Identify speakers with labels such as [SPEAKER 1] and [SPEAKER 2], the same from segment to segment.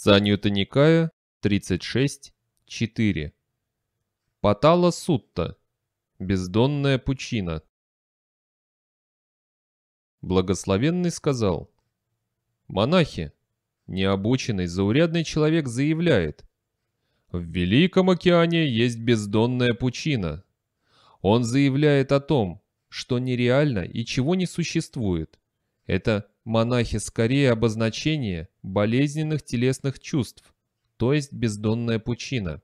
[SPEAKER 1] Саньютта Никая 36.4. Патала Сутта. Бездонная пучина. Благословенный сказал. «Монахи, необученный заурядный человек заявляет, в Великом океане есть бездонная пучина. Он заявляет о том, что нереально и чего не существует. Это монахи скорее обозначение болезненных телесных чувств, то есть бездонная пучина.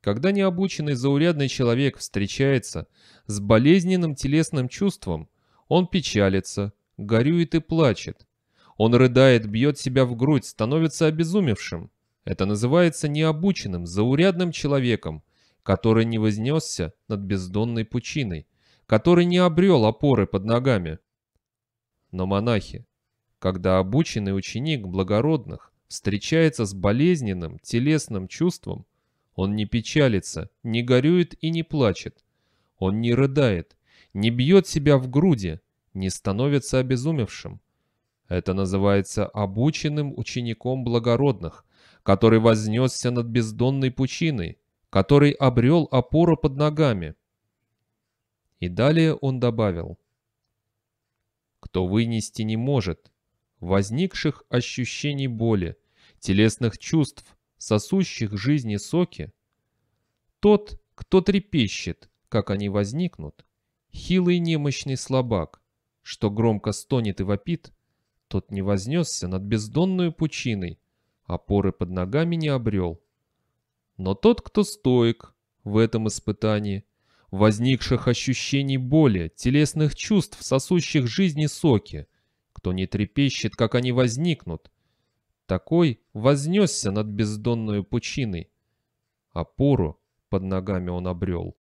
[SPEAKER 1] Когда необученный заурядный человек встречается с болезненным телесным чувством, он печалится, горюет и плачет. Он рыдает, бьет себя в грудь, становится обезумевшим. Это называется необученным, заурядным человеком, который не вознесся над бездонной пучиной, который не обрел опоры под ногами но монахи, когда обученный ученик благородных встречается с болезненным телесным чувством, он не печалится, не горюет и не плачет. Он не рыдает, не бьет себя в груди, не становится обезумевшим. Это называется обученным учеником благородных, который вознесся над бездонной пучиной, который обрел опору под ногами. И далее он добавил – то вынести не может, возникших ощущений боли, телесных чувств, сосущих жизни соки. Тот, кто трепещет, как они возникнут, хилый немощный слабак, что громко стонет и вопит, тот не вознесся над бездонную пучиной, опоры под ногами не обрел. Но тот, кто стоек в этом испытании, возникших ощущений боли, телесных чувств, сосущих жизни соки. Кто не трепещет, как они возникнут. Такой вознесся над бездонной пучиной. Опору под ногами он обрел.